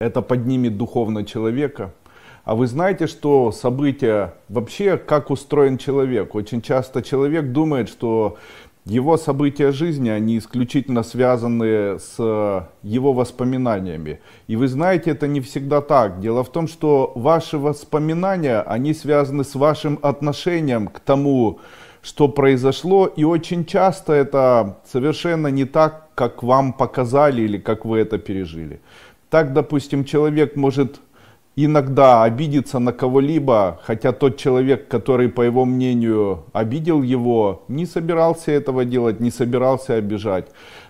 Это поднимет духовно человека. А вы знаете, что события, вообще как устроен человек? Очень часто человек думает, что его события жизни, они исключительно связаны с э, его воспоминаниями. И вы знаете, это не всегда так. Дело в том, что ваши воспоминания, они связаны с вашим отношением к тому, что произошло. И очень часто это совершенно не так, как вам показали или как вы это пережили. Так, допустим, человек может иногда обидеться на кого-либо, хотя тот человек, который, по его мнению, обидел его, не собирался этого делать, не собирался обижать.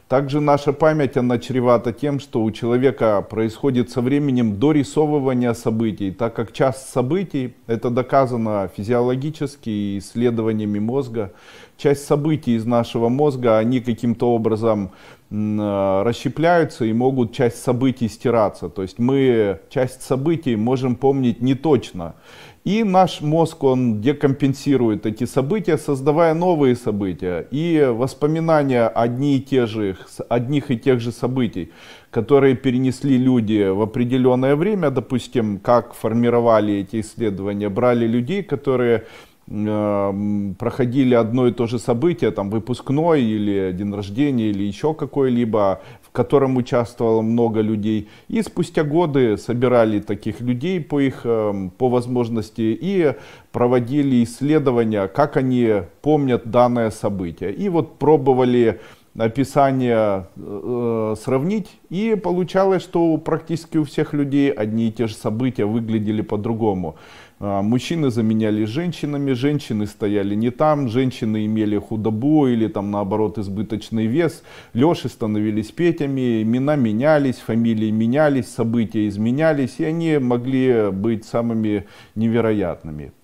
Также наша память, она чревата тем, что у человека происходит со временем дорисовывание событий, так как часть событий, это доказано физиологически исследованиями мозга, часть событий из нашего мозга, они каким-то образом Э, расщепляются и могут часть событий стираться. То есть мы часть событий можем помнить не точно. И наш мозг, он декомпенсирует эти события, создавая новые события. И воспоминания одни и те же, одних и тех же событий, которые перенесли люди в определенное время, допустим, как формировали эти исследования, брали людей, которые Э, проходили одно и то же событие, там выпускной или день рождения или еще какой-либо, в котором участвовало много людей. И спустя годы собирали таких людей по их э, по возможности и проводили исследования, как они помнят данное событие. И вот пробовали описания э, э, сравнить, и получалось, что практически у всех людей одни и те же события выглядели по-другому. Э, мужчины заменялись женщинами, женщины стояли не там, женщины имели худобу или там наоборот избыточный вес, Леши становились Петями, имена менялись, фамилии менялись, события изменялись, и они могли быть самыми невероятными.